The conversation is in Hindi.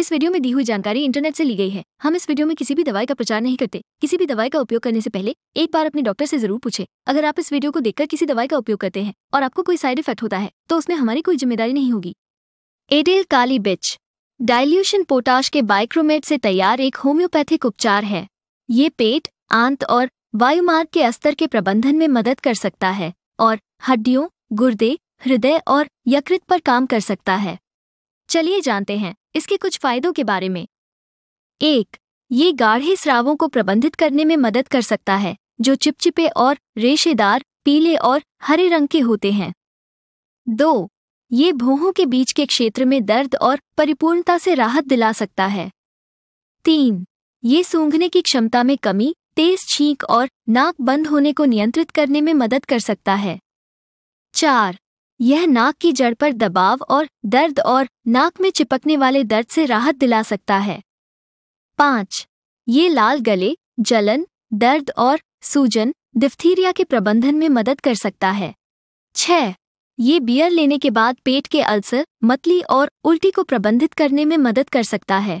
इस वीडियो में दी हुई जानकारी इंटरनेट से ली गई है हम इस वीडियो में किसी भी दवाई का प्रचार नहीं करते किसी भी दवाई का उपयोग करने से पहले एक बार अपने डॉक्टर से जरूर पूछे अगर आप इस वीडियो को देखकर किसी दवाई का उपयोग करते हैं और आपको कोई साइड इफेक्ट होता है तो उसमें हमारी कोई जिम्मेदारी नहीं होगी एडेल काली बिच डायल्यूशन पोटाश के बाइक्रोमेट से तैयार एक होम्योपैथिक उपचार है ये पेट आंत और वायुमार्ग के स्तर के प्रबंधन में मदद कर सकता है और हड्डियों गुर्दे हृदय और यकृत पर काम कर सकता है चलिए जानते हैं इसके कुछ फायदों के बारे में एक ये गाढ़े स्रावों को प्रबंधित करने में मदद कर सकता है जो चिपचिपे और रेशेदार पीले और हरे रंग के होते हैं दो ये भोहों के बीच के क्षेत्र में दर्द और परिपूर्णता से राहत दिला सकता है तीन ये सूंघने की क्षमता में कमी तेज छींक और नाक बंद होने को नियंत्रित करने में मदद कर सकता है चार यह नाक की जड़ पर दबाव और दर्द और नाक में चिपकने वाले दर्द से राहत दिला सकता है पाँच ये लाल गले जलन दर्द और सूजन डिफ्थीरिया के प्रबंधन में मदद कर सकता है छः ये बियर लेने के बाद पेट के अल्सर मतली और उल्टी को प्रबंधित करने में मदद कर सकता है